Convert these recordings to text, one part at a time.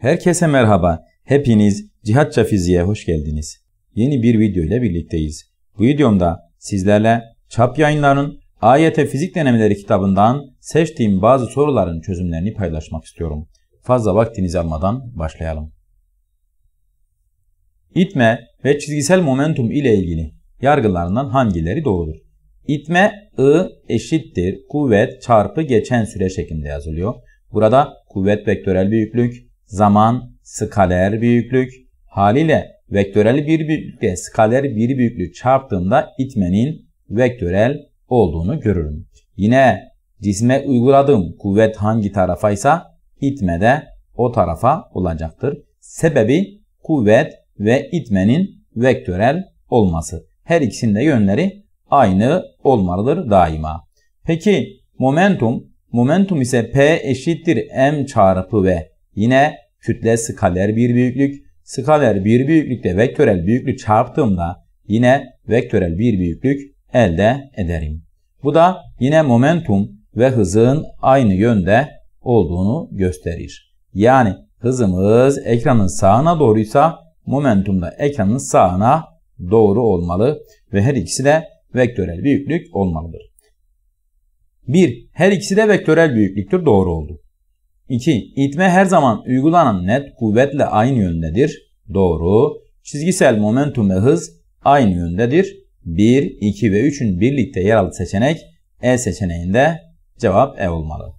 Herkese merhaba. Hepiniz Cihatça Fiziğe hoş geldiniz. Yeni bir video ile birlikteyiz. Bu videomda sizlerle Çap Yayınlar'ın AYT Fizik Denemeleri kitabından seçtiğim bazı soruların çözümlerini paylaşmak istiyorum. Fazla vaktinizi almadan başlayalım. İtme ve çizgisel momentum ile ilgili yargılarından hangileri doğrudur? İtme I eşittir kuvvet çarpı geçen süre şeklinde yazılıyor. Burada kuvvet vektörel büyüklük, zaman, skaler büyüklük haliyle vektörel bir büyüklükle skaler bir büyüklük çarptığımda itmenin vektörel olduğunu görürüm. Yine cisme uyguladığım kuvvet hangi tarafaysa itme de o tarafa olacaktır. Sebebi kuvvet ve itmenin vektörel olması. Her ikisinin de yönleri aynı olmalıdır daima. Peki momentum, momentum ise P eşittir M çarpı V Yine kütle skaler bir büyüklük. Skaler bir büyüklükte vektörel büyüklük çarptığımda yine vektörel bir büyüklük elde ederim. Bu da yine momentum ve hızın aynı yönde olduğunu gösterir. Yani hızımız ekranın sağına doğruysa momentum da ekranın sağına doğru olmalı ve her ikisi de vektörel büyüklük olmalıdır. 1. Her ikisi de vektörel büyüklüktür doğru oldu. 2. İtme her zaman uygulanan net kuvvetle aynı yöndedir. Doğru. Çizgisel momentum ve hız aynı yöndedir. 1, 2 ve 3'ün birlikte yer aldığı seçenek E seçeneğinde cevap E olmalı.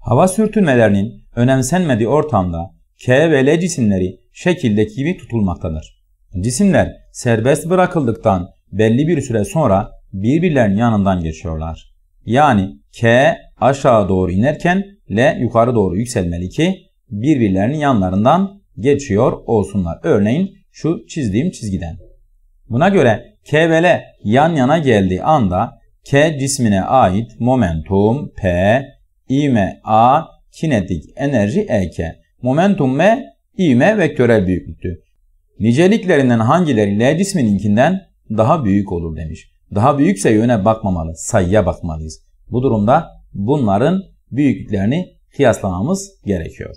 Hava sürtünmelerinin önemsenmediği ortamda K ve L cisimleri şekildeki gibi tutulmaktadır. Cisimler serbest bırakıldıktan belli bir süre sonra birbirlerinin yanından geçiyorlar. Yani K aşağı doğru inerken L yukarı doğru yükselmeli ki birbirlerinin yanlarından geçiyor olsunlar. Örneğin şu çizdiğim çizgiden. Buna göre K ve L yan yana geldiği anda K cismine ait momentum P, ivme A, kinetik enerji EK. Momentum M, ivme vektörel büyüklüktü. Niceliklerinden hangileri L cismininkinden daha büyük olur demiş. Daha büyükse yöne bakmamalı, sayıya bakmalıyız. Bu durumda bunların büyüklüklerini kıyaslamamız gerekiyor.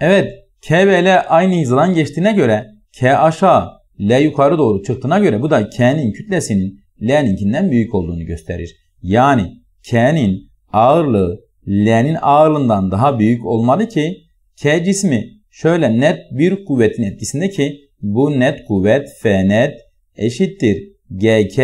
Evet, K ve L aynı hızdan geçtiğine göre K aşağı, L yukarı doğru çıktığına göre bu da K'nin kütlesinin L'ninkinden büyük olduğunu gösterir. Yani K'nin ağırlığı L'nin ağırlığından daha büyük olmalı ki K cismi şöyle net bir kuvvetin etkisinde ki bu net kuvvet F net eşittir GK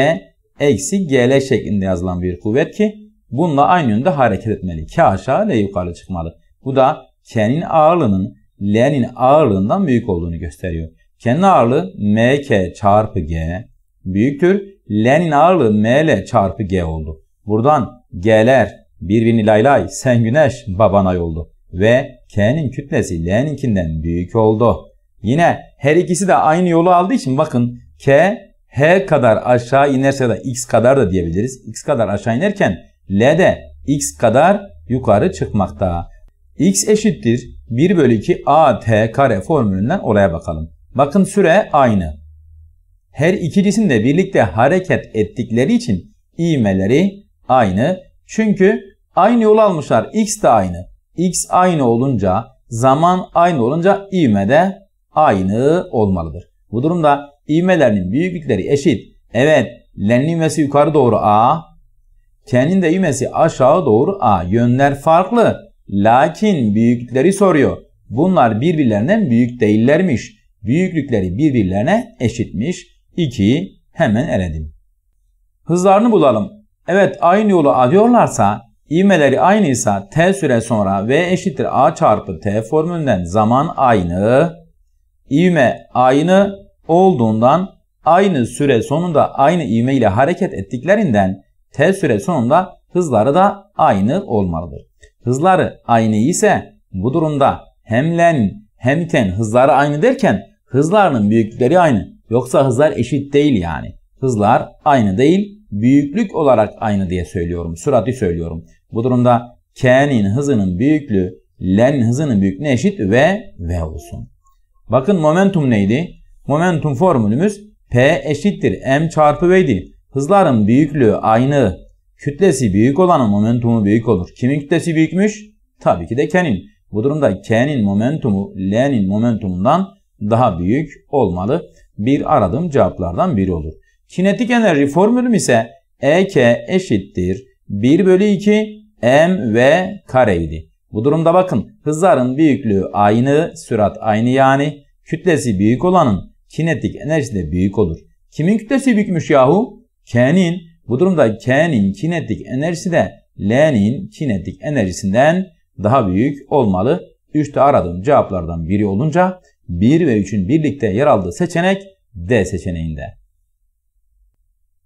eksi GL şeklinde yazılan bir kuvvet ki bununla aynı yönde hareket etmeli. K aşağı L yukarı çıkmalı. Bu da K'nin ağırlığının L'nin ağırlığından büyük olduğunu gösteriyor. K'nin ağırlığı MK çarpı G büyüktür. L'nin ağırlığı ML çarpı G oldu. Buradan G'ler birbirini lay lay sen güneş babanay oldu. Ve K'nin kütlesi L'ninkinden büyük oldu. Yine her ikisi de aynı yolu aldığı için bakın K h kadar aşağı inerse ya da x kadar da diyebiliriz. x kadar aşağı inerken l de x kadar yukarı çıkmakta. x eşittir 1 bölü 2 at kare formülünden olaya bakalım. Bakın süre aynı. Her iki cisim de birlikte hareket ettikleri için iğmeleri aynı. Çünkü aynı yol almışlar. X de aynı. X aynı olunca zaman aynı olunca ivme de aynı olmalıdır. Bu durumda İvmelerinin büyüklükleri eşit. Evet, L'nin ivmesi yukarı doğru A. K'nin de ivmesi aşağı doğru A. Yönler farklı. Lakin büyüklükleri soruyor. Bunlar birbirlerinden büyük değillermiş. Büyüklükleri birbirlerine eşitmiş. 2 hemen eledim. Hızlarını bulalım. Evet aynı yolu alıyorlarsa ivmeleri aynıysa t süre sonra v eşittir a çarpı t formülünden zaman aynı. İvme aynı olduğundan aynı süre sonunda aynı ivme ile hareket ettiklerinden t süre sonunda hızları da aynı olmalıdır. Hızları aynı ise bu durumda hem len hem ten hızları aynı derken hızlarının büyüklükleri aynı. Yoksa hızlar eşit değil yani. Hızlar aynı değil büyüklük olarak aynı diye söylüyorum. Süratı söylüyorum. Bu durumda k'nin hızının büyüklüğü len hızının büyüklüğüne eşit ve v olsun. Bakın momentum neydi? Momentum formülümüz P eşittir M çarpı V'di. Hızların büyüklüğü aynı. Kütlesi büyük olanın momentumu büyük olur. Kimin kütlesi büyükmüş? Tabii ki de K'nin. Bu durumda K'nin momentumu L'nin momentumundan daha büyük olmalı. Bir aradığım cevaplardan biri olur. Kinetik enerji formülüm ise EK eşittir 1 bölü 2 mv kareydi. Bu durumda bakın hızların büyüklüğü aynı, sürat aynı yani kütlesi büyük olanın kinetik enerjisi de büyük olur. Kimin kütlesi büyükmüş yahu? K'nin. Bu durumda K'nin kinetik enerjisi de L'nin kinetik enerjisinden daha büyük olmalı. Üçte aradığım cevaplardan biri olunca 1 ve 3'ün birlikte yer aldığı seçenek D seçeneğinde.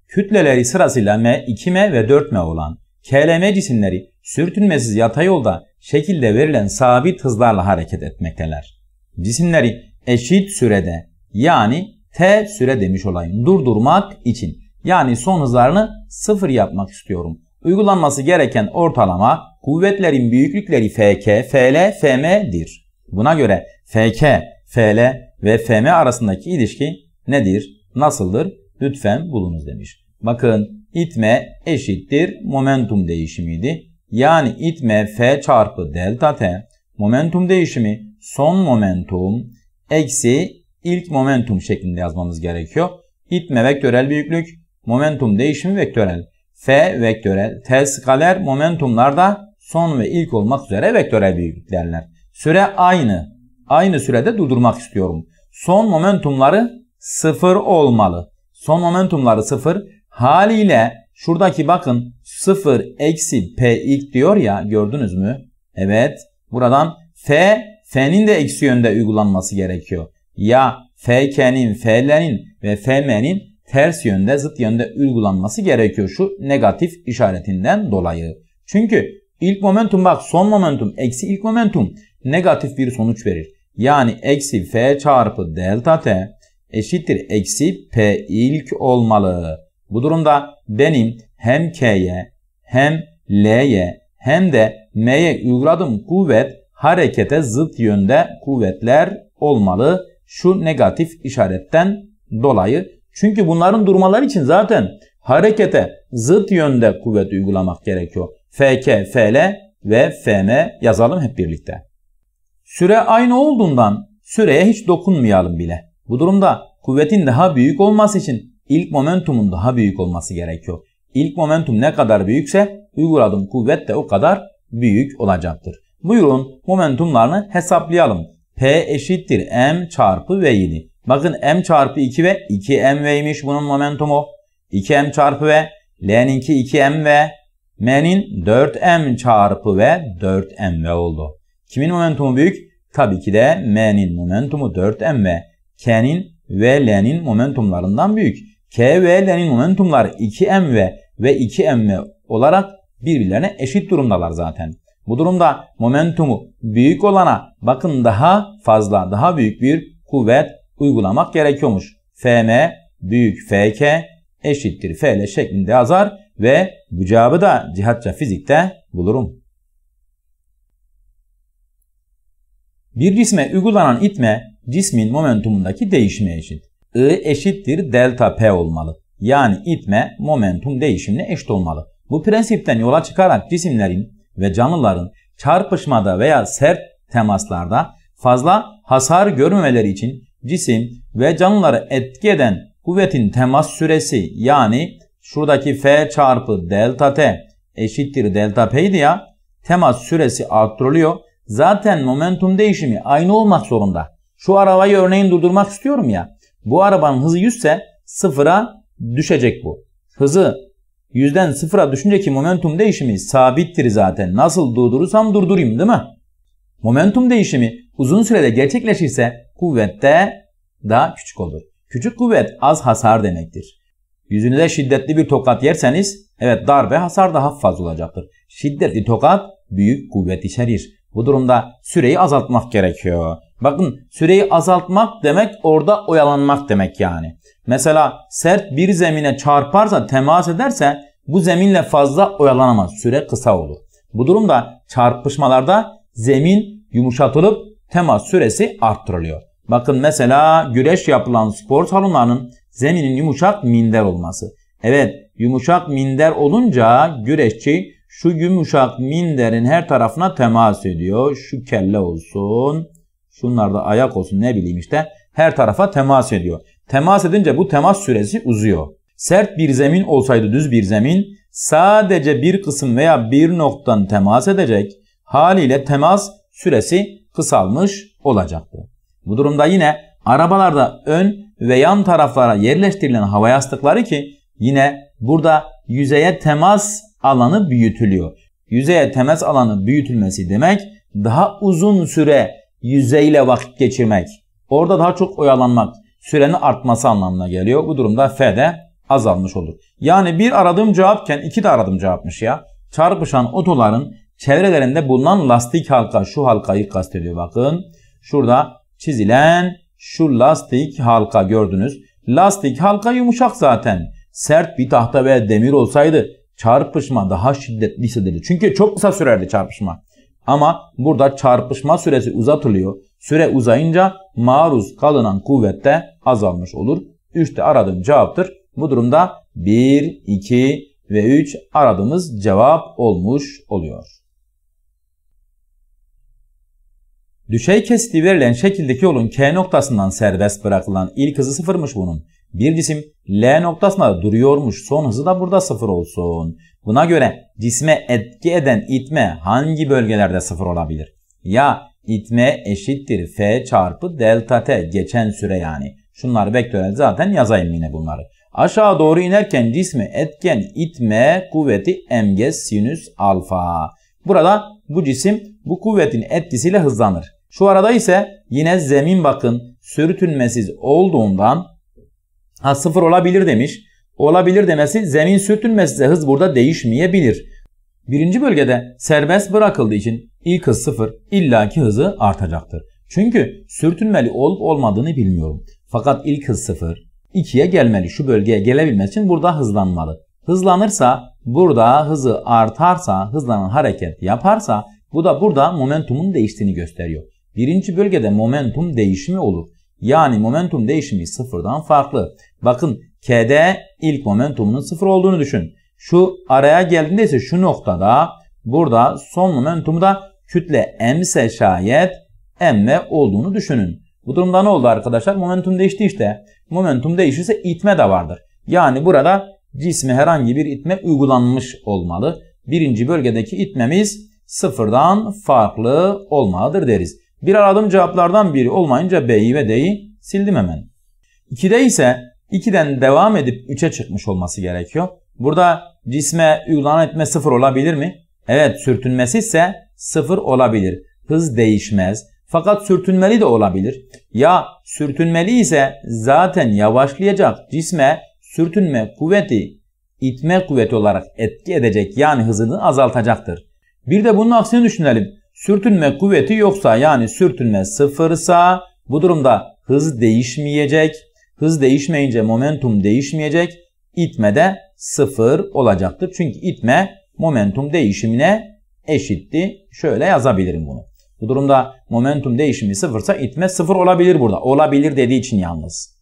Kütleleri sırasıyla M, 2M ve 4M olan KLM cisimleri sürtünmesiz yatay yolda şekilde verilen sabit hızlarla hareket etmekteler. Cisimleri eşit sürede yani T süre demiş olayım. Durdurmak için. Yani son hızlarını sıfır yapmak istiyorum. Uygulanması gereken ortalama kuvvetlerin büyüklükleri FK, FL, FM'dir. Buna göre FK, FL ve FM arasındaki ilişki nedir, nasıldır lütfen bulunuz demiş. Bakın itme eşittir momentum değişimiydi. Yani itme F çarpı delta T momentum değişimi son momentum eksi ilk momentum şeklinde yazmamız gerekiyor. İtme vektörel büyüklük, momentum değişimi vektörel. F vektörel, T skaler momentumlarda son ve ilk olmak üzere vektörel büyüklüklerler. Süre aynı. Aynı sürede durdurmak istiyorum. Son momentumları sıfır olmalı. Son momentumları sıfır. Haliyle şuradaki bakın sıfır eksi P ilk diyor ya gördünüz mü? Evet. Buradan F, F'nin de eksi yönde uygulanması gerekiyor ya FK'nin, FL'nin ve FM'nin ters yönde, zıt yönde uygulanması gerekiyor şu negatif işaretinden dolayı. Çünkü ilk momentum bak son momentum eksi ilk momentum negatif bir sonuç verir. Yani eksi F çarpı delta T eşittir eksi P ilk olmalı. Bu durumda benim hem K'ye hem L'ye hem de M'ye uyguladığım kuvvet harekete zıt yönde kuvvetler olmalı şu negatif işaretten dolayı. Çünkü bunların durmaları için zaten harekete zıt yönde kuvvet uygulamak gerekiyor. FK, FL ve FM yazalım hep birlikte. Süre aynı olduğundan süreye hiç dokunmayalım bile. Bu durumda kuvvetin daha büyük olması için ilk momentumun daha büyük olması gerekiyor. İlk momentum ne kadar büyükse uyguladığım kuvvet de o kadar büyük olacaktır. Buyurun momentumlarını hesaplayalım. P eşittir M çarpı V'ydi. Bakın M çarpı 2 ve 2M V'ymiş bunun momentumu. 2M çarpı V. L'ninki 2M V. M'nin 4M çarpı V 4M V oldu. Kimin momentumu büyük? Tabii ki de M'nin momentumu 4M V. K'nin ve L'nin momentumlarından büyük. K ve L'nin momentumları 2M V ve 2M V olarak birbirlerine eşit durumdalar zaten. Bu durumda momentumu büyük olana bakın daha fazla, daha büyük bir kuvvet uygulamak gerekiyormuş. Fm büyük Fk eşittir Fl şeklinde yazar ve bu cevabı da cihatça fizikte bulurum. Bir cisme uygulanan itme cismin momentumundaki değişime eşit. I eşittir delta P olmalı. Yani itme momentum değişimine eşit olmalı. Bu prensipten yola çıkarak cisimlerin ve canlıların çarpışmada veya sert temaslarda fazla hasar görmemeleri için cisim ve canlıları etki eden kuvvetin temas süresi yani şuradaki F çarpı delta T eşittir delta P'ydi ya temas süresi arttırılıyor. Zaten momentum değişimi aynı olmak zorunda. Şu arabayı örneğin durdurmak istiyorum ya. Bu arabanın hızı 100 ise sıfıra düşecek bu. Hızı Yüzden sıfıra düşünce ki momentum değişimi sabittir zaten. Nasıl durdurursam durdurayım değil mi? Momentum değişimi uzun sürede gerçekleşirse kuvvette daha küçük olur. Küçük kuvvet az hasar demektir. Yüzünüze şiddetli bir tokat yerseniz evet darbe hasar daha fazla olacaktır. Şiddetli tokat büyük kuvvet içerir. Bu durumda süreyi azaltmak gerekiyor. Bakın süreyi azaltmak demek orada oyalanmak demek yani. Mesela sert bir zemine çarparsa temas ederse bu zeminle fazla oyalanamaz. Süre kısa olur. Bu durumda çarpışmalarda zemin yumuşatılıp temas süresi arttırılıyor. Bakın mesela güreş yapılan spor salonlarının zeminin yumuşak minder olması. Evet yumuşak minder olunca güreşçi şu yumuşak minderin her tarafına temas ediyor. Şu kelle olsun Şunlar da ayak olsun ne bileyim işte her tarafa temas ediyor. Temas edince bu temas süresi uzuyor. Sert bir zemin olsaydı düz bir zemin sadece bir kısım veya bir noktadan temas edecek haliyle temas süresi kısalmış olacaktı. Bu durumda yine arabalarda ön ve yan taraflara yerleştirilen hava yastıkları ki yine burada yüzeye temas alanı büyütülüyor. Yüzeye temas alanı büyütülmesi demek daha uzun süre yüzeyle vakit geçirmek. Orada daha çok oyalanmak, sürenin artması anlamına geliyor. Bu durumda F de azalmış olur. Yani bir aradığım cevapken iki de aradığım cevapmış ya. Çarpışan otoların çevrelerinde bulunan lastik halka, şu halkayı kastediyor bakın. Şurada çizilen şu lastik halka gördünüz. Lastik halka yumuşak zaten. Sert bir tahta veya demir olsaydı çarpışma daha şiddetli hissedilirdi. Çünkü çok kısa sürerdi çarpışma. Ama burada çarpışma süresi uzatılıyor. Süre uzayınca maruz kalınan kuvvet de azalmış olur. 3 aradığım cevaptır. Bu durumda 1, 2 ve 3 aradığımız cevap olmuş oluyor. Düşey kesiti verilen şekildeki yolun K noktasından serbest bırakılan ilk hızı sıfırmış bunun. Bir cisim L noktasında duruyormuş. Son hızı da burada sıfır olsun. Buna göre cisme etki eden itme hangi bölgelerde sıfır olabilir? Ya itme eşittir F çarpı delta T geçen süre yani. Şunları vektörel zaten yazayım yine bunları. Aşağı doğru inerken cismi etken itme kuvveti mg sinüs alfa. Burada bu cisim bu kuvvetin etkisiyle hızlanır. Şu arada ise yine zemin bakın sürtünmesiz olduğundan Ha sıfır olabilir demiş. Olabilir demesi zemin sürtünmesi hız burada değişmeyebilir. Birinci bölgede serbest bırakıldığı için ilk hız sıfır illaki hızı artacaktır. Çünkü sürtünmeli olup olmadığını bilmiyorum. Fakat ilk hız sıfır 2'ye gelmeli. Şu bölgeye gelebilmesi için burada hızlanmalı. Hızlanırsa burada hızı artarsa hızlanan hareket yaparsa bu da burada momentumun değiştiğini gösteriyor. Birinci bölgede momentum değişimi olur. Yani momentum değişimi sıfırdan farklı. Bakın kd ilk momentumunun sıfır olduğunu düşün. Şu araya geldiğinde ise şu noktada burada son momentumu da kütle M ise şayet M olduğunu düşünün. Bu durumda ne oldu arkadaşlar? Momentum değişti işte. Momentum değişirse itme de vardır. Yani burada cisme herhangi bir itme uygulanmış olmalı. Birinci bölgedeki itmemiz sıfırdan farklı olmalıdır deriz. Bir aradığım cevaplardan biri olmayınca B'yi ve D'yi sildim hemen. 2'de ise 2'den devam edip 3'e çıkmış olması gerekiyor. Burada cisme uygulanan etme 0 olabilir mi? Evet sürtünmesi ise 0 olabilir. Hız değişmez. Fakat sürtünmeli de olabilir. Ya sürtünmeli ise zaten yavaşlayacak cisme sürtünme kuvveti itme kuvveti olarak etki edecek yani hızını azaltacaktır. Bir de bunun aksini düşünelim. Sürtünme kuvveti yoksa yani sürtünme sıfırsa bu durumda hız değişmeyecek. Hız değişmeyince momentum değişmeyecek. İtme de sıfır olacaktır. Çünkü itme momentum değişimine eşitti. Şöyle yazabilirim bunu. Bu durumda momentum değişimi sıfırsa itme sıfır olabilir burada. Olabilir dediği için yalnız.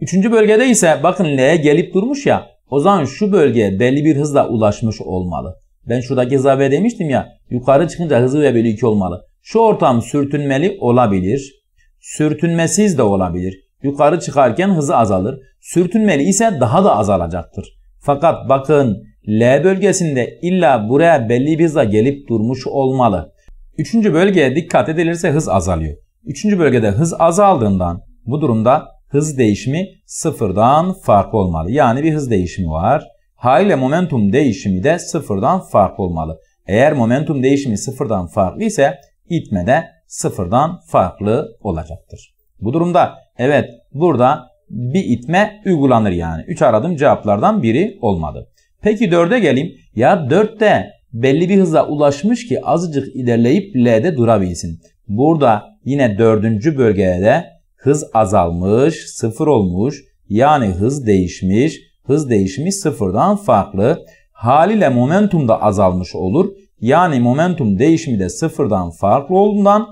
Üçüncü bölgede ise bakın L gelip durmuş ya. O zaman şu bölgeye belli bir hızla ulaşmış olmalı. Ben şuradaki hıza V demiştim ya. Yukarı çıkınca hızı ve bölü 2 olmalı. Şu ortam sürtünmeli olabilir. Sürtünmesiz de olabilir. Yukarı çıkarken hızı azalır. Sürtünmeli ise daha da azalacaktır. Fakat bakın L bölgesinde illa buraya belli bir hızla gelip durmuş olmalı. Üçüncü bölgeye dikkat edilirse hız azalıyor. Üçüncü bölgede hız azaldığından bu durumda hız değişimi sıfırdan farklı olmalı. Yani bir hız değişimi var. H ile momentum değişimi de sıfırdan farklı olmalı. Eğer momentum değişimi sıfırdan farklı ise itme de sıfırdan farklı olacaktır. Bu durumda evet burada bir itme uygulanır yani. 3 aradığım cevaplardan biri olmadı. Peki 4'e geleyim. Ya 4'te belli bir hıza ulaşmış ki azıcık ilerleyip L'de durabilsin. Burada yine 4. bölgede hız azalmış, sıfır olmuş yani hız değişmiş hız değişimi sıfırdan farklı. Haliyle momentum da azalmış olur. Yani momentum değişimi de sıfırdan farklı olduğundan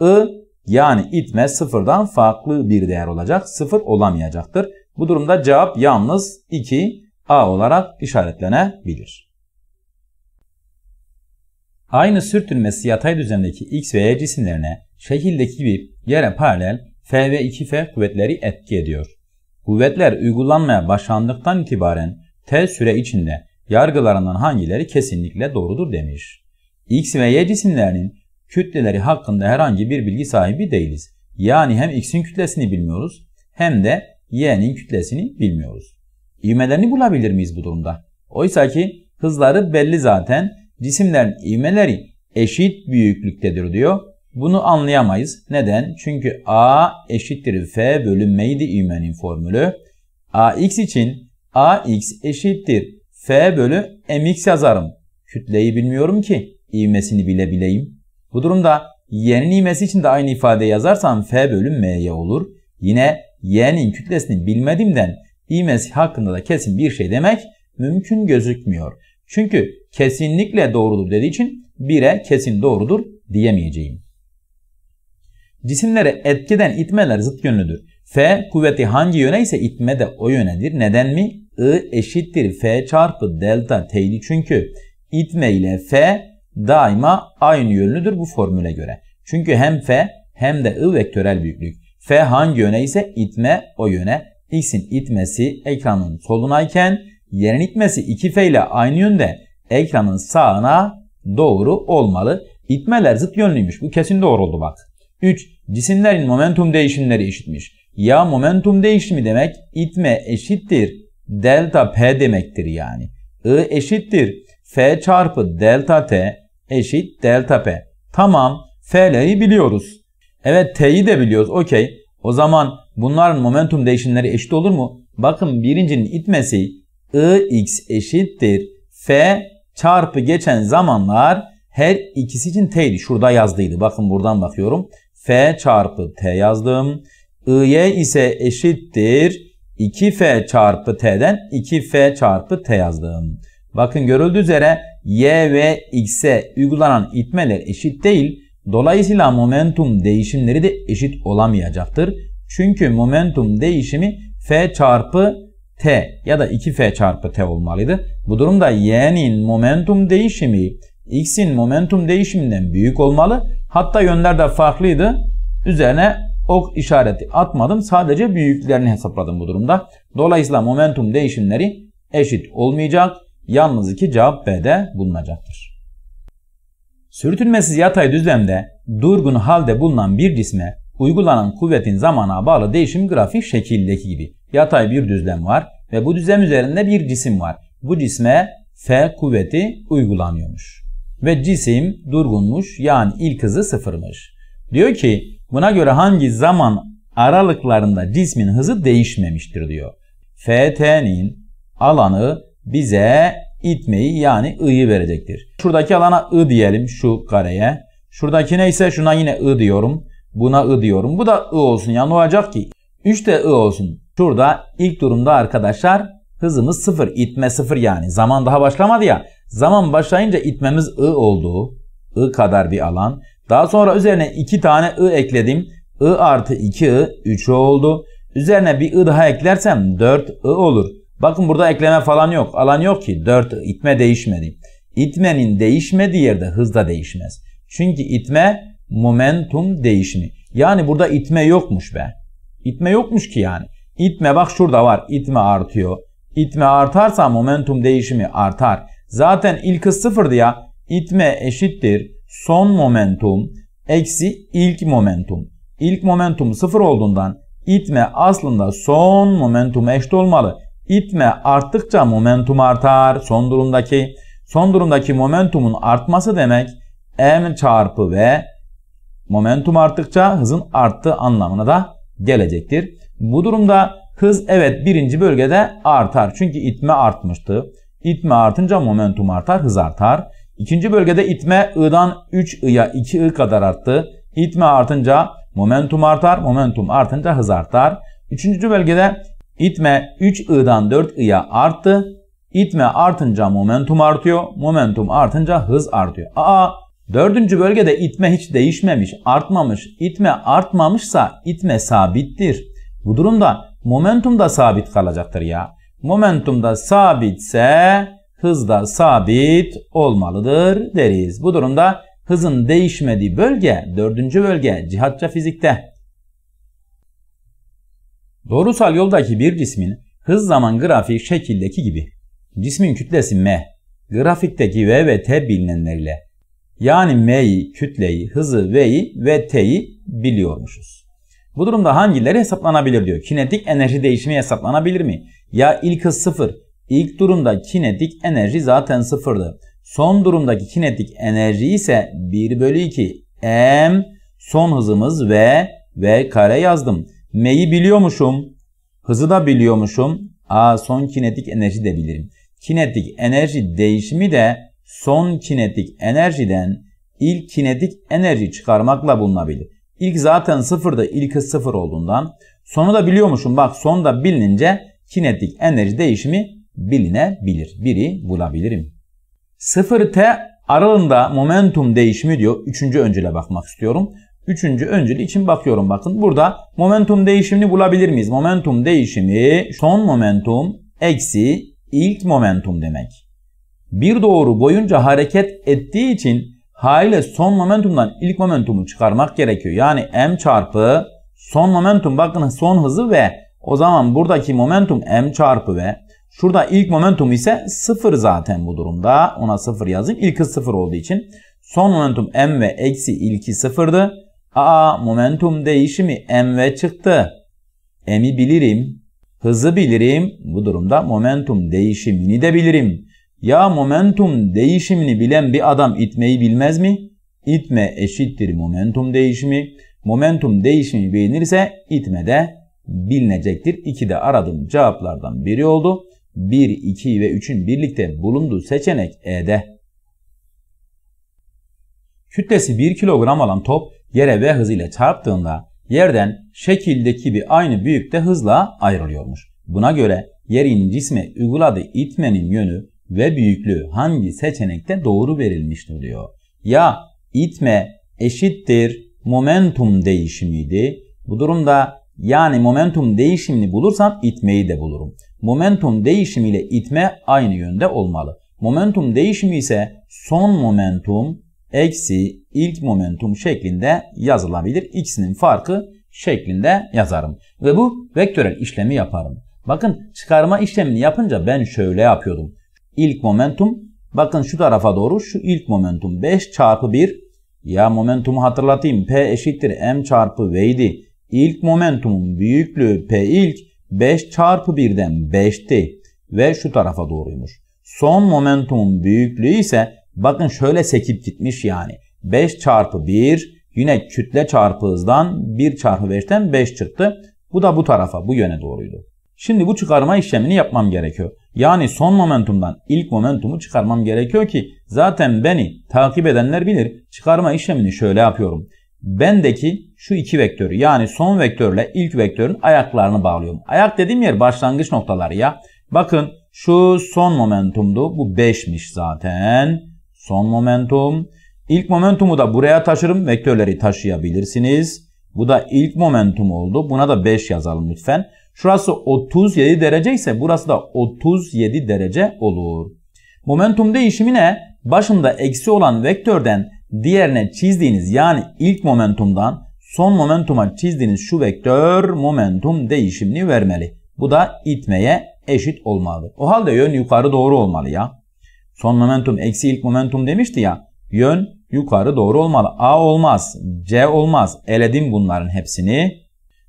I yani itme sıfırdan farklı bir değer olacak. Sıfır olamayacaktır. Bu durumda cevap yalnız 2 A olarak işaretlenebilir. Aynı sürtünmesi yatay düzendeki X ve Y cisimlerine şekildeki gibi yere paralel F ve 2F kuvvetleri etki ediyor. Kuvvetler uygulanmaya başlandıktan itibaren T süre içinde yargılarından hangileri kesinlikle doğrudur demiş. X ve Y cisimlerinin kütleleri hakkında herhangi bir bilgi sahibi değiliz. Yani hem X'in kütlesini bilmiyoruz hem de Y'nin kütlesini bilmiyoruz. İvmelerini bulabilir miyiz bu durumda? Oysa ki hızları belli zaten. Cisimlerin ivmeleri eşit büyüklüktedir diyor. Bunu anlayamayız. Neden? Çünkü A eşittir F bölü M'ydi ivmenin formülü. AX için AX eşittir F bölü MX yazarım. Kütleyi bilmiyorum ki ivmesini bile bileyim. Bu durumda Y'nin ivmesi için de aynı ifade yazarsam F bölü M'ye olur. Yine Y'nin kütlesini bilmediğimden ivmesi hakkında da kesin bir şey demek mümkün gözükmüyor. Çünkü kesinlikle doğrudur dediği için 1'e kesin doğrudur diyemeyeceğim. Cisimlere etkiden itmeler zıt yönlüdür. F kuvveti hangi yöne ise itme de o yönedir. Neden mi? I eşittir F çarpı delta T'ydi. Çünkü itme ile F daima aynı yönlüdür bu formüle göre. Çünkü hem F hem de I vektörel büyüklük. F hangi yöne ise itme o yöne. X'in itmesi ekranın solunayken yerin itmesi 2F ile aynı yönde ekranın sağına doğru olmalı. İtmeler zıt yönlüymüş. Bu kesin doğru oldu bak. 3. Cisimlerin momentum değişimleri eşitmiş. Ya momentum değişimi demek itme eşittir delta p demektir yani. I eşittir f çarpı delta t eşit delta p. Tamam fl'yi biliyoruz. Evet t'yi de biliyoruz okey. O zaman bunların momentum değişimleri eşit olur mu? Bakın birincinin itmesi i x eşittir f çarpı geçen zamanlar her ikisi için t'ydi. Şurada yazdıydı. Bakın buradan bakıyorum. F çarpı T yazdım. I'ye ise eşittir 2F çarpı T'den 2F çarpı T yazdım. Bakın görüldüğü üzere Y ve X'e uygulanan itmeler eşit değil. Dolayısıyla momentum değişimleri de eşit olamayacaktır. Çünkü momentum değişimi F çarpı T ya da 2F çarpı T olmalıydı. Bu durumda Y'nin momentum değişimi X'in momentum değişiminden büyük olmalı. Hatta yönler de farklıydı. Üzerine ok işareti atmadım. Sadece büyüklüklerini hesapladım bu durumda. Dolayısıyla momentum değişimleri eşit olmayacak. Yalnız iki cevap B'de bulunacaktır. Sürtünmesiz yatay düzlemde durgun halde bulunan bir cisme uygulanan kuvvetin zamana bağlı değişim grafiği şekildeki gibi. Yatay bir düzlem var ve bu düzlem üzerinde bir cisim var. Bu cisme F kuvveti uygulanıyormuş ve cisim durgunmuş yani ilk hızı sıfırmış. Diyor ki buna göre hangi zaman aralıklarında cismin hızı değişmemiştir diyor. FT'nin alanı bize itmeyi yani ı'yı verecektir. Şuradaki alana I diyelim şu kareye. Şuradaki neyse şuna yine I diyorum. Buna I diyorum. Bu da I olsun. Yani olacak ki 3 de ı olsun. Şurada ilk durumda arkadaşlar hızımız sıfır. itme sıfır yani. Zaman daha başlamadı ya. Zaman başlayınca itmemiz I olduğu, I kadar bir alan. Daha sonra üzerine iki tane I ekledim. I artı 2 I 3 I oldu. Üzerine bir I daha eklersem dört I olur. Bakın burada ekleme falan yok. Alan yok ki. Dört I. itme değişmedi. İtmenin değişmediği yerde hız da değişmez. Çünkü itme momentum değişimi. Yani burada itme yokmuş be. İtme yokmuş ki yani. İtme bak şurada var. İtme artıyor. İtme artarsa momentum değişimi artar. Zaten ilk hız ya. itme eşittir son momentum eksi ilk momentum. İlk momentum sıfır olduğundan itme aslında son momentum eşit olmalı. İtme arttıkça momentum artar son durumdaki. Son durumdaki momentumun artması demek m çarpı v momentum arttıkça hızın arttığı anlamına da gelecektir. Bu durumda hız evet birinci bölgede artar. Çünkü itme artmıştı. İtme artınca momentum artar, hız artar. İkinci bölgede itme I'dan 3 I'ya 2 I kadar arttı. İtme artınca momentum artar, momentum artınca hız artar. Üçüncü bölgede itme 3 I'dan 4 I'ya arttı. İtme artınca momentum artıyor, momentum artınca hız artıyor. Aa Dördüncü bölgede itme hiç değişmemiş, artmamış. İtme artmamışsa itme sabittir. Bu durumda momentum da sabit kalacaktır ya. Momentum da sabitse hız da sabit olmalıdır deriz. Bu durumda hızın değişmediği bölge dördüncü bölge cihatça fizikte. Doğrusal yoldaki bir cismin hız zaman grafiği şekildeki gibi. Cismin kütlesi m, grafikteki v ve t bilinenleriyle yani m'yi, kütleyi, hızı, v'yi ve t'yi biliyormuşuz. Bu durumda hangileri hesaplanabilir diyor. Kinetik enerji değişimi hesaplanabilir mi? Ya ilk sıfır. İlk durumda kinetik enerji zaten sıfırdı. Son durumdaki kinetik enerji ise 1 bölü 2 m son hızımız v v kare yazdım. M'yi biliyormuşum. Hızı da biliyormuşum. A son kinetik enerji de bilirim. Kinetik enerji değişimi de son kinetik enerjiden ilk kinetik enerji çıkarmakla bulunabilir. İlk zaten sıfırda ilk sıfır olduğundan. Sonu da biliyormuşum. Bak son da bilinince kinetik enerji değişimi bilinebilir. Biri bulabilirim. 0T aralığında momentum değişimi diyor. Üçüncü öncüle bakmak istiyorum. Üçüncü öncül için bakıyorum bakın. Burada momentum değişimini bulabilir miyiz? Momentum değişimi son momentum eksi ilk momentum demek. Bir doğru boyunca hareket ettiği için haliyle son momentumdan ilk momentumu çıkarmak gerekiyor. Yani m çarpı son momentum bakın son hızı ve o zaman buradaki momentum m çarpı v. Şurada ilk momentum ise 0 zaten bu durumda. Ona 0 yazayım. İlki 0 olduğu için. Son momentum m ve eksi ilki 0'dı. Aa momentum değişimi m ve çıktı. M'i bilirim. Hızı bilirim. Bu durumda momentum değişimini de bilirim. Ya momentum değişimini bilen bir adam itmeyi bilmez mi? İtme eşittir momentum değişimi. Momentum değişimi bilinirse itme de bilinecektir. İki de aradığım cevaplardan biri oldu. 1, 2 ve 3'ün birlikte bulunduğu seçenek E'de. Kütlesi 1 kilogram olan top yere V hızıyla çarptığında yerden şekildeki bir aynı büyükte hızla ayrılıyormuş. Buna göre yerin cisme uyguladığı itmenin yönü ve büyüklüğü hangi seçenekte doğru verilmiştir diyor. Ya itme eşittir momentum değişimiydi. Bu durumda yani momentum değişimini bulursam itmeyi de bulurum. Momentum değişimi ile itme aynı yönde olmalı. Momentum değişimi ise son momentum eksi ilk momentum şeklinde yazılabilir. İkisinin farkı şeklinde yazarım. Ve bu vektörel işlemi yaparım. Bakın çıkarma işlemini yapınca ben şöyle yapıyordum. İlk momentum bakın şu tarafa doğru şu ilk momentum 5 çarpı 1 ya momentumu hatırlatayım P eşittir M çarpı V idi. İlk momentumun büyüklüğü P ilk 5 çarpı 1'den 5'ti ve şu tarafa doğruymuş. Son momentumun büyüklüğü ise bakın şöyle sekip gitmiş yani. 5 çarpı 1 yine kütle çarpı hızdan 1 çarpı 5'ten 5 çıktı. Bu da bu tarafa bu yöne doğruydu. Şimdi bu çıkarma işlemini yapmam gerekiyor. Yani son momentumdan ilk momentumu çıkarmam gerekiyor ki zaten beni takip edenler bilir. Çıkarma işlemini şöyle yapıyorum bendeki şu iki vektörü yani son vektörle ilk vektörün ayaklarını bağlıyorum. Ayak dediğim yer başlangıç noktaları ya. Bakın şu son momentumdu. Bu 5'miş zaten. Son momentum. İlk momentumu da buraya taşırım. Vektörleri taşıyabilirsiniz. Bu da ilk momentum oldu. Buna da 5 yazalım lütfen. Şurası 37 derece ise burası da 37 derece olur. Momentum değişimi ne? Başında eksi olan vektörden diğerine çizdiğiniz yani ilk momentumdan son momentuma çizdiğiniz şu vektör momentum değişimini vermeli. Bu da itmeye eşit olmalıdır. O halde yön yukarı doğru olmalı ya. Son momentum eksi ilk momentum demişti ya. Yön yukarı doğru olmalı. A olmaz, C olmaz. Eledim bunların hepsini.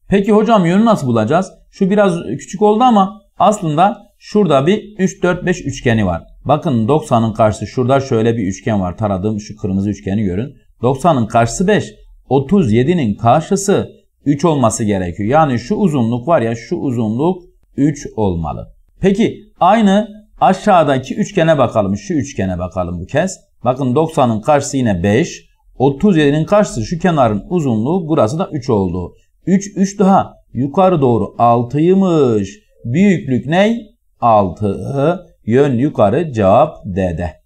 Peki hocam yönü nasıl bulacağız? Şu biraz küçük oldu ama aslında Şurada bir 3-4-5 üçgeni var. Bakın 90'ın karşısı şurada şöyle bir üçgen var. Taradığım şu kırmızı üçgeni görün. 90'ın karşısı 5. 37'nin karşısı 3 olması gerekiyor. Yani şu uzunluk var ya şu uzunluk 3 olmalı. Peki aynı aşağıdaki üçgene bakalım. Şu üçgene bakalım bu kez. Bakın 90'ın karşısı yine 5. 37'nin karşısı şu kenarın uzunluğu burası da 3 oldu. 3 3 daha yukarı doğru 6'ymış. Büyüklük ney? 6. Yön yukarı cevap D'de.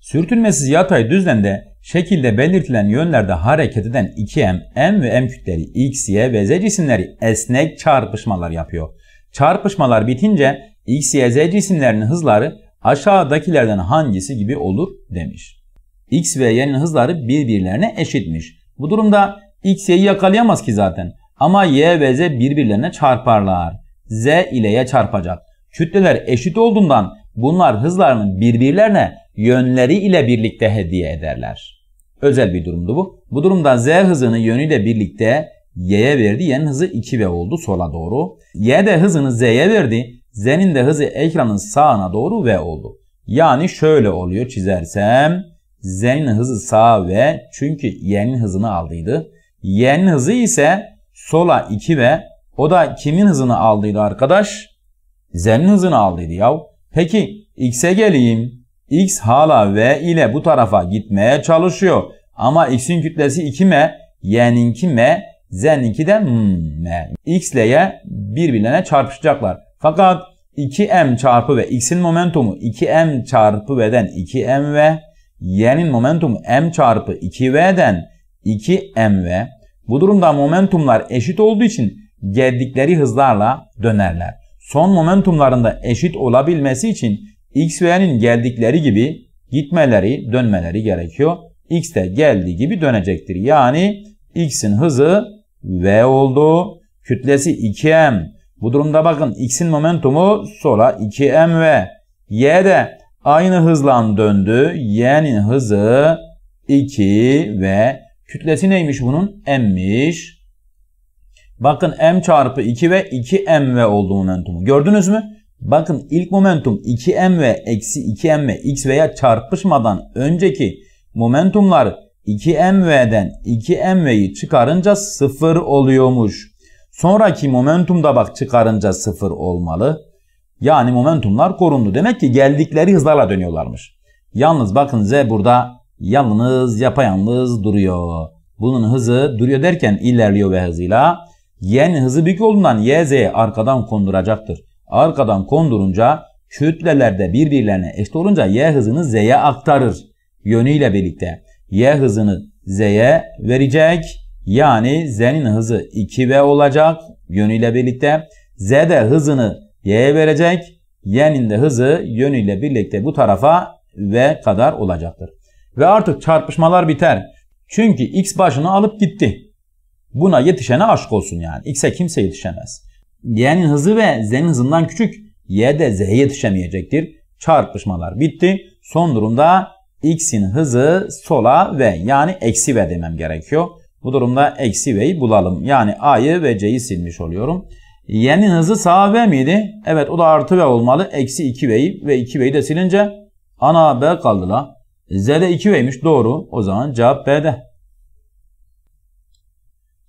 Sürtünmesiz yatay düzlemde şekilde belirtilen yönlerde hareket eden 2M, M ve M kütleri X, Y ve Z cisimleri esnek çarpışmalar yapıyor. Çarpışmalar bitince X, Y, Z cisimlerinin hızları aşağıdakilerden hangisi gibi olur demiş. X ve Y'nin hızları birbirlerine eşitmiş. Bu durumda X, Y'yi yakalayamaz ki zaten. Ama Y ve Z birbirlerine çarparlar z ile y çarpacak. Kütleler eşit olduğundan bunlar hızlarının birbirlerine yönleri ile birlikte hediye ederler. Özel bir durumdu bu. Bu durumda z hızını yönüyle birlikte y'ye verdi. Y'nin hızı 2v oldu sola doğru. Y de hızını z'ye verdi. Z'nin de hızı ekranın sağına doğru v oldu. Yani şöyle oluyor çizersem. Z'nin hızı sağ v çünkü y'nin hızını aldıydı. Y'nin hızı ise sola 2 v o da kimin hızını aldıydı arkadaş? Z'nin hızını aldıydı yav. Peki X'e geleyim. X hala V ile bu tarafa gitmeye çalışıyor. Ama X'in kütlesi 2M, Y'ninki M, Z'ninki de M. X ile Y birbirlerine çarpışacaklar. Fakat 2M çarpı V, X'in momentumu 2M çarpı V'den 2MV, Y'nin momentumu M çarpı 2V'den 2MV. Bu durumda momentumlar eşit olduğu için geldikleri hızlarla dönerler. Son momentumlarında eşit olabilmesi için X ve Y'nin geldikleri gibi gitmeleri, dönmeleri gerekiyor. X de geldiği gibi dönecektir. Yani X'in hızı V oldu. Kütlesi 2M. Bu durumda bakın X'in momentumu sola 2MV. Y de aynı hızla döndü. Y'nin hızı 2 ve kütlesi neymiş bunun? M'miş. Bakın m çarpı 2 ve 2mv oldu momentumu. Gördünüz mü? Bakın ilk momentum 2mv eksi 2mv x veya çarpışmadan önceki momentumlar 2mv'den 2mv'yi çıkarınca 0 oluyormuş. Sonraki momentum da bak çıkarınca 0 olmalı. Yani momentumlar korundu. Demek ki geldikleri hızlarla dönüyorlarmış. Yalnız bakın z burada yalnız yapayalnız duruyor. Bunun hızı duruyor derken ilerliyor ve hızıyla. Y'nin hızı büyük olduğundan YZ'yi arkadan konduracaktır. Arkadan kondurunca kütlelerde birbirlerine eşit olunca Y hızını Z'ye aktarır. Yönüyle birlikte. Y hızını Z'ye verecek. Yani Z'nin hızı 2V olacak. Yönüyle birlikte. Z de hızını Y'ye verecek. Y'nin de hızı yönüyle birlikte bu tarafa V kadar olacaktır. Ve artık çarpışmalar biter. Çünkü X başını alıp gitti. Buna yetişene aşk olsun yani. X'e kimse yetişemez. Y'nin hızı ve Z'nin hızından küçük. Y de Z'ye yetişemeyecektir. Çarpışmalar bitti. Son durumda X'in hızı sola ve yani eksi V demem gerekiyor. Bu durumda eksi V'yi bulalım. Yani A'yı ve C'yi silmiş oluyorum. Y'nin hızı sağa V miydi? Evet o da artı V olmalı. Eksi 2 V'yi ve 2 V'yi de silince ana B kaldı la. Z de 2 V'ymiş doğru. O zaman cevap B'de.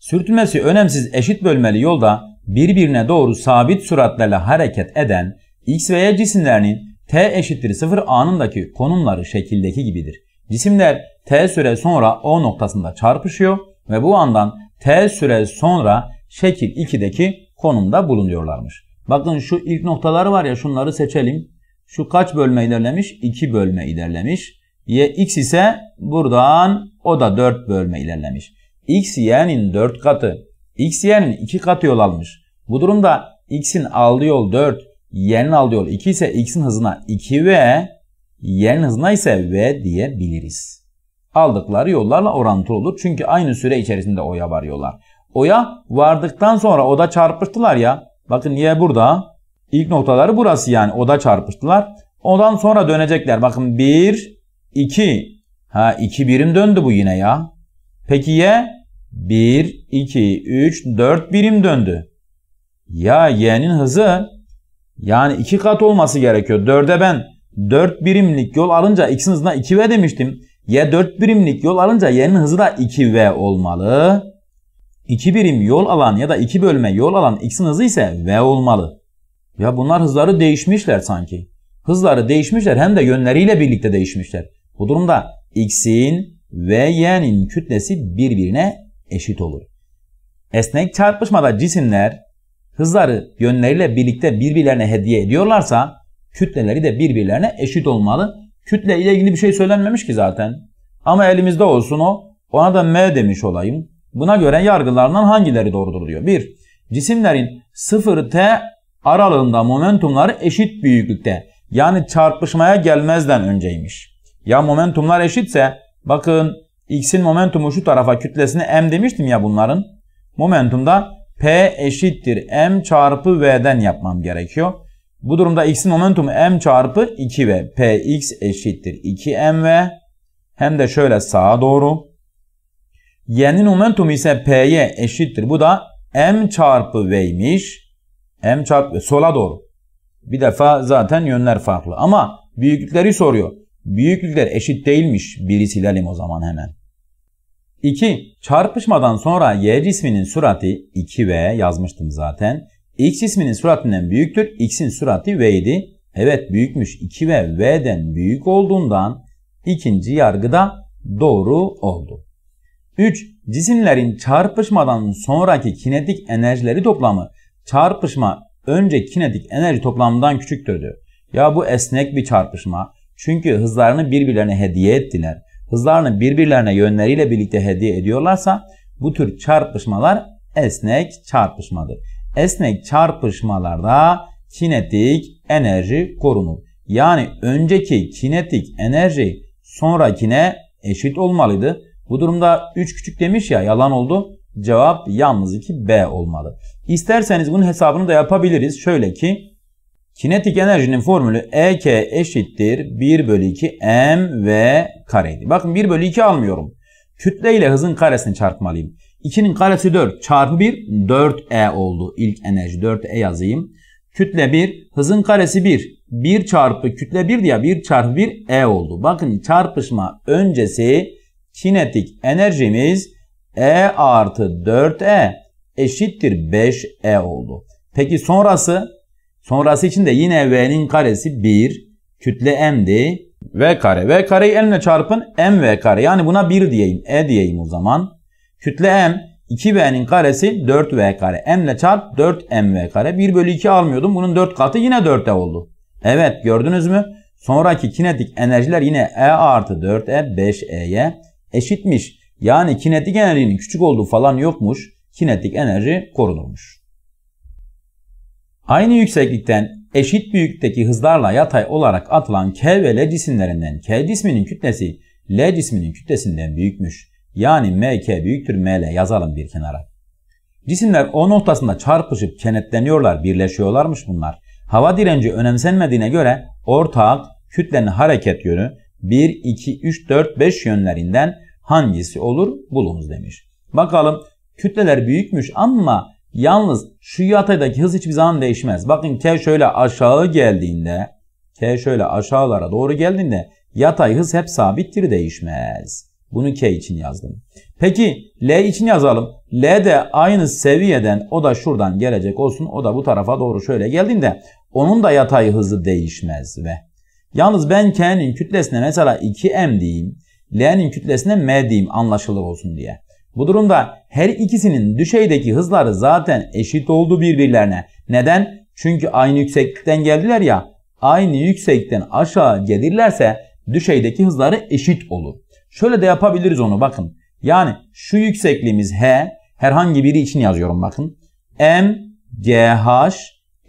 Sürtünmesi önemsiz eşit bölmeli yolda birbirine doğru sabit süratlerle hareket eden X ve Y cisimlerinin T eşittir 0 anındaki konumları şekildeki gibidir. Cisimler T süre sonra O noktasında çarpışıyor ve bu andan T süre sonra şekil 2'deki konumda bulunuyorlarmış. Bakın şu ilk noktalar var ya şunları seçelim. Şu kaç bölme ilerlemiş? 2 bölme ilerlemiş. Y x ise buradan o da 4 bölme ilerlemiş. X y'nin 4 katı X y'nin 2 katı yol almış. Bu durumda X'in aldığı yol 4, y'nin aldığı yol 2 ise X'in hızına 2 ve y'nin hızına ise v diyebiliriz. Aldıkları yollarla orantılı olur. Çünkü aynı süre içerisinde o'ya varıyorlar. O'ya vardıktan sonra o'da çarpıştılar ya. Bakın y burada. İlk noktaları burası yani. O'da çarpıştılar. O'dan sonra dönecekler. Bakın 1, 2. Ha 2 birim döndü bu yine ya. Peki Y? 1, 2, 3, 4 birim döndü. Ya Y'nin hızı yani 2 kat olması gerekiyor. 4'e ben 4 birimlik yol alınca X'in hızına 2V demiştim. Y 4 birimlik yol alınca Y'nin hızı da 2V olmalı. 2 birim yol alan ya da 2 bölme yol alan X'in hızı ise V olmalı. Ya bunlar hızları değişmişler sanki. Hızları değişmişler hem de yönleriyle birlikte değişmişler. Bu durumda X'in ve Y'nin kütlesi birbirine eşit olur. Esnek çarpışmada cisimler hızları yönleriyle birlikte birbirlerine hediye ediyorlarsa kütleleri de birbirlerine eşit olmalı. Kütle ile ilgili bir şey söylenmemiş ki zaten. Ama elimizde olsun o. Ona da M demiş olayım. Buna göre yargılarından hangileri doğrudur diyor. 1. Cisimlerin 0T aralığında momentumları eşit büyüklükte. Yani çarpışmaya gelmezden önceymiş. Ya momentumlar eşitse Bakın x'in momentumu şu tarafa kütlesini m demiştim ya bunların. Momentumda p eşittir m çarpı v'den yapmam gerekiyor. Bu durumda x'in momentumu m çarpı 2v. px eşittir 2mv. Hem de şöyle sağa doğru. Y'nin momentumu ise p'ye eşittir. Bu da m çarpı v'ymiş. m çarpı sola doğru. Bir defa zaten yönler farklı. Ama büyüklükleri soruyor. Büyüklükler eşit değilmiş. Biri silelim o zaman hemen. 2. Çarpışmadan sonra Y cisminin sürati 2V yazmıştım zaten. X cisminin süratinden büyüktür. X'in sürati V idi. Evet büyükmüş. 2V V'den büyük olduğundan ikinci yargıda doğru oldu. 3. Cisimlerin çarpışmadan sonraki kinetik enerjileri toplamı çarpışma önce kinetik enerji toplamından küçüktür diyor. Ya bu esnek bir çarpışma. Çünkü hızlarını birbirlerine hediye ettiler. Hızlarını birbirlerine yönleriyle birlikte hediye ediyorlarsa bu tür çarpışmalar esnek çarpışmadır. Esnek çarpışmalarda kinetik enerji korunur. Yani önceki kinetik enerji sonrakine eşit olmalıydı. Bu durumda 3 küçük demiş ya yalan oldu. Cevap yalnız 2 B olmalı. İsterseniz bunun hesabını da yapabiliriz. Şöyle ki Kinetik enerjinin formülü EK eşittir 1 bölü 2 m MV kareydi. Bakın 1 bölü 2 almıyorum. Kütle ile hızın karesini çarpmalıyım. 2'nin karesi 4 çarpı 1 4E oldu. İlk enerji 4E yazayım. Kütle 1 hızın karesi 1. 1 çarpı kütle 1 diye 1 çarpı 1 E oldu. Bakın çarpışma öncesi kinetik enerjimiz E artı 4E eşittir 5E oldu. Peki sonrası Sonrası için de yine V'nin karesi 1. Kütle M'di. V kare. V kareyi elimle çarpın. M V kare. Yani buna 1 diyeyim. E diyeyim o zaman. Kütle M 2V'nin karesi 4V kare. M ile çarp 4 m v kare. 1 bölü 2 almıyordum. Bunun 4 katı yine 4E oldu. Evet gördünüz mü? Sonraki kinetik enerjiler yine E artı 4E 5E'ye eşitmiş. Yani kinetik enerjinin küçük olduğu falan yokmuş. Kinetik enerji korunulmuş. Aynı yükseklikten eşit büyüklükteki hızlarla yatay olarak atılan K ve L cisimlerinden K cisminin kütlesi L cisminin kütlesinden büyükmüş. Yani MK büyüktür ML yazalım bir kenara. Cisimler O noktasında çarpışıp kenetleniyorlar, birleşiyorlarmış bunlar. Hava direnci önemsenmediğine göre ortak kütlenin hareket yönü 1, 2, 3, 4, 5 yönlerinden hangisi olur bulunuz demiş. Bakalım kütleler büyükmüş ama Yalnız şu yataydaki hız hiçbir zaman değişmez. Bakın K şöyle aşağı geldiğinde K şöyle aşağılara doğru geldiğinde yatay hız hep sabittir değişmez. Bunu K için yazdım. Peki L için yazalım. L de aynı seviyeden o da şuradan gelecek olsun. O da bu tarafa doğru şöyle geldiğinde onun da yatay hızı değişmez ve yalnız ben K'nin kütlesine mesela 2M diyeyim. L'nin kütlesine M diyeyim anlaşılır olsun diye. Bu durumda her ikisinin düşeydeki hızları zaten eşit oldu birbirlerine. Neden? Çünkü aynı yükseklikten geldiler ya. Aynı yükseklikten aşağı gelirlerse düşeydeki hızları eşit olur. Şöyle de yapabiliriz onu bakın. Yani şu yüksekliğimiz H herhangi biri için yazıyorum bakın. M GH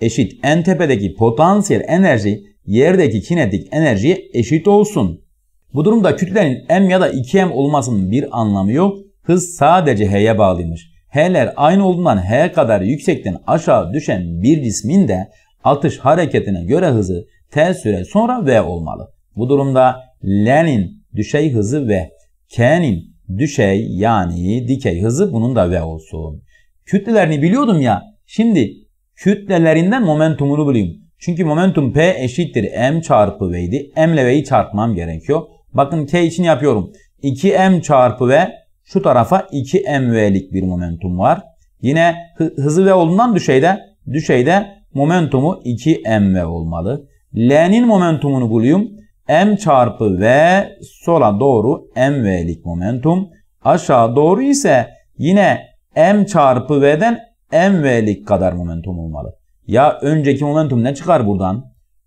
eşit en tepedeki potansiyel enerji yerdeki kinetik enerjiye eşit olsun. Bu durumda kütlenin M ya da 2M olmasının bir anlamı yok. Hız sadece h'ye bağlıymış. H'ler aynı olduğundan h kadar yüksekten aşağı düşen bir cismin de atış hareketine göre hızı t süre sonra v olmalı. Bu durumda l'nin düşey hızı v, k'nin düşey yani dikey hızı bunun da v olsun. Kütlelerini biliyordum ya. Şimdi kütlelerinden momentumunu bulayım. Çünkü momentum p eşittir m çarpı v'ydi. m ile v'yi çarpmam gerekiyor. Bakın k için yapıyorum. 2m çarpı v şu tarafa 2mv'lik bir momentum var. Yine hızı v olduğundan düşeyde, düşeyde momentumu 2mv olmalı. L'nin momentumunu bulayım. m çarpı v sola doğru mv'lik momentum. Aşağı doğru ise yine m çarpı v'den mv'lik kadar momentum olmalı. Ya önceki momentum ne çıkar buradan?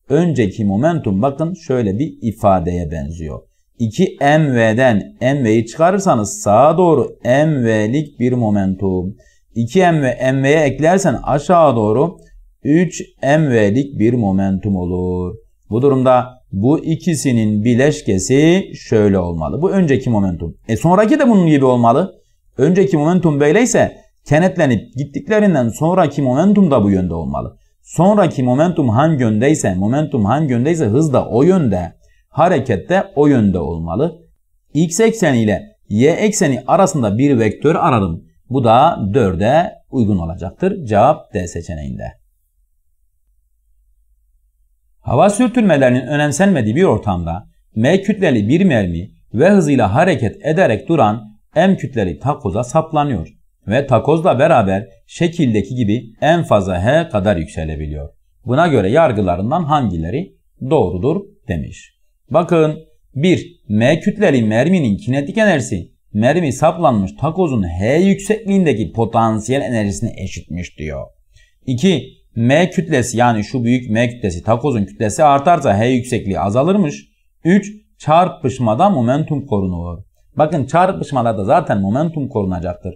Önceki momentum bakın şöyle bir ifadeye benziyor. 2 mv'den mv'yi çıkarırsanız sağa doğru mv'lik bir momentum. 2 mv mv'ye eklersen aşağı doğru 3 mv'lik bir momentum olur. Bu durumda bu ikisinin bileşkesi şöyle olmalı. Bu önceki momentum. E sonraki de bunun gibi olmalı. Önceki momentum böyleyse kenetlenip gittiklerinden sonraki momentum da bu yönde olmalı. Sonraki momentum hangi yöndeyse, momentum hangi yöndeyse hız da o yönde harekette o yönde olmalı. X ekseni ile Y ekseni arasında bir vektör ararım. Bu da 4'e uygun olacaktır. Cevap D seçeneğinde. Hava sürtünmelerinin önemsenmediği bir ortamda M kütleli bir mermi ve hızıyla hareket ederek duran M kütleli takoza saplanıyor ve takozla beraber şekildeki gibi en fazla H kadar yükselebiliyor. Buna göre yargılarından hangileri doğrudur demiş. Bakın 1. M kütleli merminin kinetik enerjisi mermi saplanmış takozun H yüksekliğindeki potansiyel enerjisine eşitmiş diyor. 2. M kütlesi yani şu büyük M kütlesi takozun kütlesi artarsa H yüksekliği azalırmış. 3. Çarpışmada momentum korunuyor. Bakın çarpışmalarda zaten momentum korunacaktır.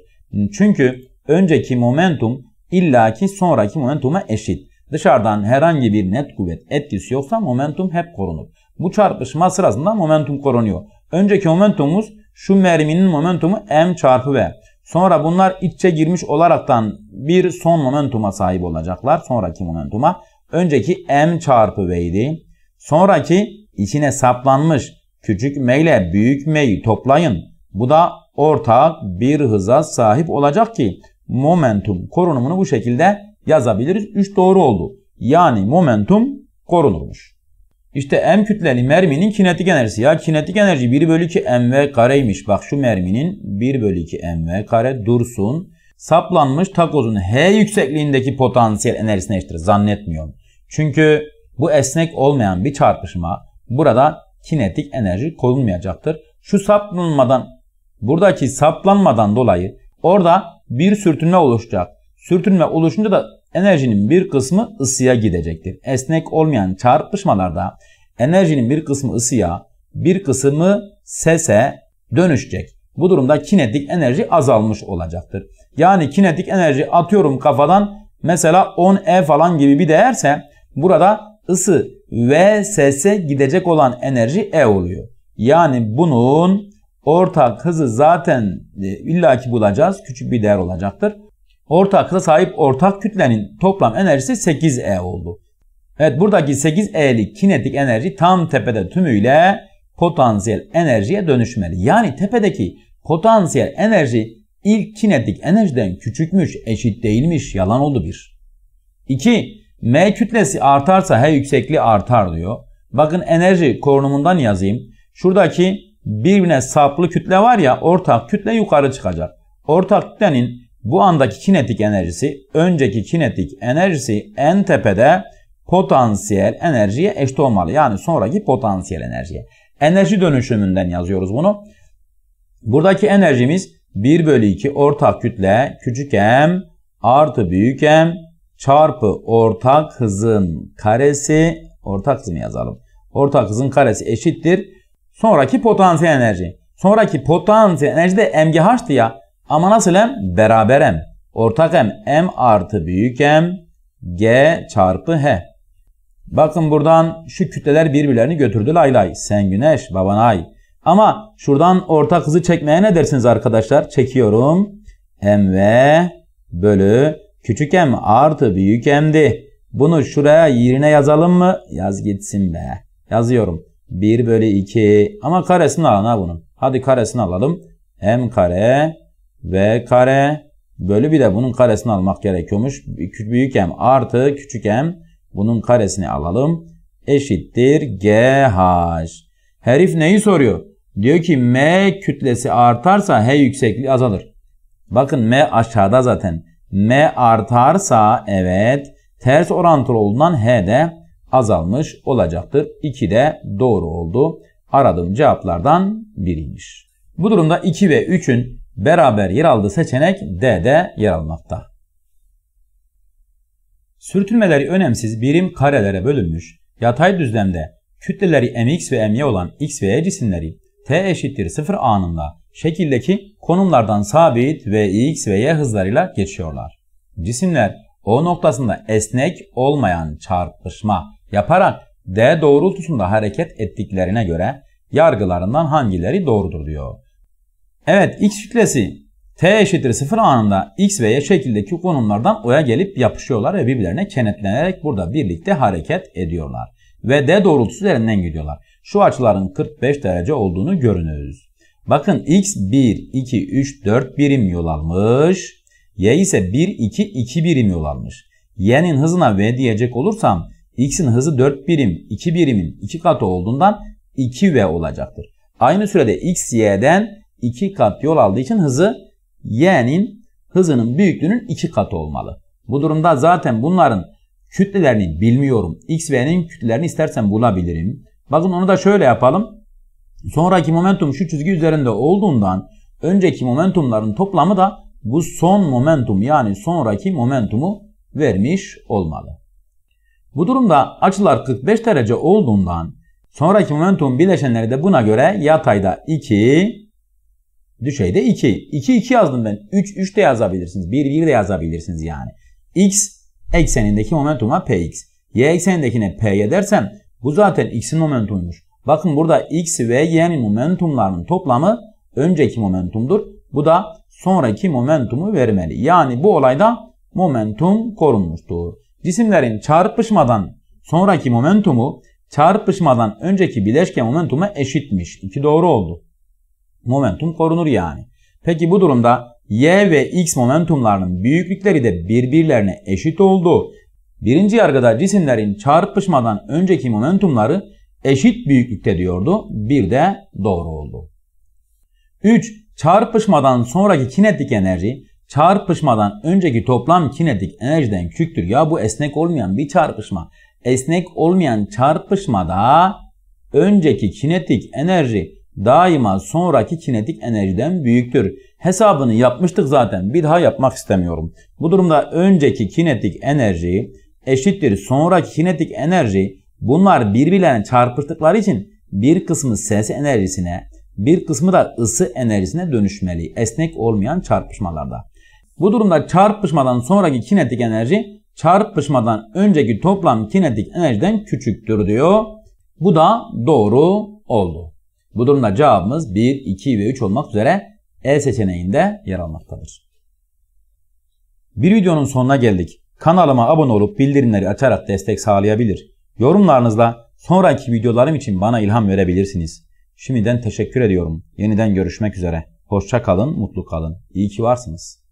Çünkü önceki momentum illaki sonraki momentuma eşit. Dışarıdan herhangi bir net kuvvet etkisi yoksa momentum hep korunur. Bu çarpışma sırasında momentum korunuyor. Önceki momentumumuz şu merminin momentumu m çarpı v. Sonra bunlar içe girmiş olaraktan bir son momentuma sahip olacaklar. Sonraki momentuma. Önceki m çarpı v idi. Sonraki içine saplanmış küçük m ile büyük m'yi toplayın. Bu da ortak bir hıza sahip olacak ki momentum korunumunu bu şekilde yazabiliriz. 3 doğru oldu. Yani momentum korunurmuş. İşte M kütleli merminin kinetik enerjisi. Ya kinetik enerji 1 bölü 2 mv kareymiş. Bak şu merminin 1 bölü 2 mv kare dursun. Saplanmış takozun H yüksekliğindeki potansiyel enerjisine eşittir. Zannetmiyorum. Çünkü bu esnek olmayan bir çarpışma burada kinetik enerji korunmayacaktır. Şu saplanmadan buradaki saplanmadan dolayı orada bir sürtünme oluşacak. Sürtünme oluşunca da enerjinin bir kısmı ısıya gidecektir. Esnek olmayan çarpışmalarda enerjinin bir kısmı ısıya, bir kısmı sese dönüşecek. Bu durumda kinetik enerji azalmış olacaktır. Yani kinetik enerji atıyorum kafadan mesela 10E falan gibi bir değerse burada ısı ve sese gidecek olan enerji E oluyor. Yani bunun ortak hızı zaten e, illaki bulacağız. Küçük bir değer olacaktır orta akıla sahip ortak kütlenin toplam enerjisi 8E oldu. Evet buradaki 8E'lik kinetik enerji tam tepede tümüyle potansiyel enerjiye dönüşmeli. Yani tepedeki potansiyel enerji ilk kinetik enerjiden küçükmüş, eşit değilmiş, yalan oldu bir. 2. M kütlesi artarsa H yüksekliği artar diyor. Bakın enerji korunumundan yazayım. Şuradaki birbirine saplı kütle var ya ortak kütle yukarı çıkacak. Ortak kütlenin bu andaki kinetik enerjisi önceki kinetik enerjisi en tepede potansiyel enerjiye eşit olmalı. Yani sonraki potansiyel enerjiye. Enerji dönüşümünden yazıyoruz bunu. Buradaki enerjimiz 1 bölü 2 ortak kütle küçük m artı büyük m çarpı ortak hızın karesi ortak hızını yazalım. Ortak hızın karesi eşittir. Sonraki potansiyel enerji. Sonraki potansiyel enerji de mgh'tı ya. Ama nasıl hem? Beraber hem. Ortak hem. M artı büyük hem G çarpı H. Bakın buradan şu kütleler birbirlerini götürdü lay lay. Sen güneş, baban ay. Ama şuradan ortak hızı çekmeye ne dersiniz arkadaşlar? Çekiyorum. m MV bölü küçük M artı büyük M'di. Bunu şuraya yerine yazalım mı? Yaz gitsin be. Yazıyorum. 1 bölü 2 ama karesini alın ha bunun. Hadi karesini alalım. M kare V kare bölü bir de bunun karesini almak gerekiyormuş. Büyük M artı küçük M bunun karesini alalım. Eşittir GH. Herif neyi soruyor? Diyor ki M kütlesi artarsa H yüksekliği azalır. Bakın M aşağıda zaten. M artarsa evet ters orantılı olduğundan H de azalmış olacaktır. 2 de doğru oldu. Aradığım cevaplardan biriymiş. Bu durumda 2 ve 3'ün beraber yer aldığı seçenek D'de yer almakta. Sürtünmeleri önemsiz birim karelere bölünmüş yatay düzlemde kütleleri mx ve my olan x ve y cisimleri t eşittir 0 anında şekildeki konumlardan sabit ve x ve y hızlarıyla geçiyorlar. Cisimler o noktasında esnek olmayan çarpışma yaparak d doğrultusunda hareket ettiklerine göre yargılarından hangileri doğrudur diyor. Evet x kütlesi t eşittir 0 anında x ve y şekildeki konumlardan o'ya gelip yapışıyorlar ve birbirlerine kenetlenerek burada birlikte hareket ediyorlar. Ve d doğrultusu üzerinden gidiyorlar. Şu açıların 45 derece olduğunu görünüz. Bakın x 1, 2, 3, 4 birim yol almış. Y ise 1, 2, 2 birim yol almış. Y'nin hızına v diyecek olursam x'in hızı 4 birim, 2 birimin 2 katı olduğundan 2v olacaktır. Aynı sürede x, y'den 2 kat yol aldığı için hızı y'nin hızının büyüklüğünün 2 katı olmalı. Bu durumda zaten bunların kütlelerini bilmiyorum. X ve y'nin kütlelerini istersen bulabilirim. Bakın onu da şöyle yapalım. Sonraki momentum şu çizgi üzerinde olduğundan önceki momentumların toplamı da bu son momentum yani sonraki momentumu vermiş olmalı. Bu durumda açılar 45 derece olduğundan sonraki momentum bileşenleri de buna göre yatayda 2, Düşeyde 2. 2 2 yazdım ben. 3 3 de yazabilirsiniz. 1 1 de yazabilirsiniz yani. X eksenindeki momentuma Px. Y eksenindekine Py dersem bu zaten X'in momentumuymuş. Bakın burada X ve Y'nin momentumlarının toplamı önceki momentumdur. Bu da sonraki momentumu vermeli. Yani bu olayda momentum korunmuştur. Cisimlerin çarpışmadan sonraki momentumu çarpışmadan önceki bileşke momentuma eşitmiş. İki doğru oldu momentum korunur yani. Peki bu durumda y ve x momentumlarının büyüklükleri de birbirlerine eşit oldu. birinci yargıda cisimlerin çarpışmadan önceki momentumları eşit büyüklükte diyordu. Bir de doğru oldu. 3. Çarpışmadan sonraki kinetik enerji çarpışmadan önceki toplam kinetik enerjiden küçüktür. Ya bu esnek olmayan bir çarpışma. Esnek olmayan çarpışmada önceki kinetik enerji daima sonraki kinetik enerjiden büyüktür. Hesabını yapmıştık zaten bir daha yapmak istemiyorum. Bu durumda önceki kinetik enerji eşittir sonraki kinetik enerji bunlar birbirlerine çarpıştıkları için bir kısmı ses enerjisine bir kısmı da ısı enerjisine dönüşmeli esnek olmayan çarpışmalarda. Bu durumda çarpışmadan sonraki kinetik enerji çarpışmadan önceki toplam kinetik enerjiden küçüktür diyor. Bu da doğru oldu. Bu durumda cevabımız 1, 2 ve 3 olmak üzere E seçeneğinde yer almaktadır. Bir videonun sonuna geldik. Kanalıma abone olup bildirimleri açarak destek sağlayabilir. Yorumlarınızla sonraki videolarım için bana ilham verebilirsiniz. Şimdiden teşekkür ediyorum. Yeniden görüşmek üzere. Hoşça kalın, mutlu kalın. İyi ki varsınız.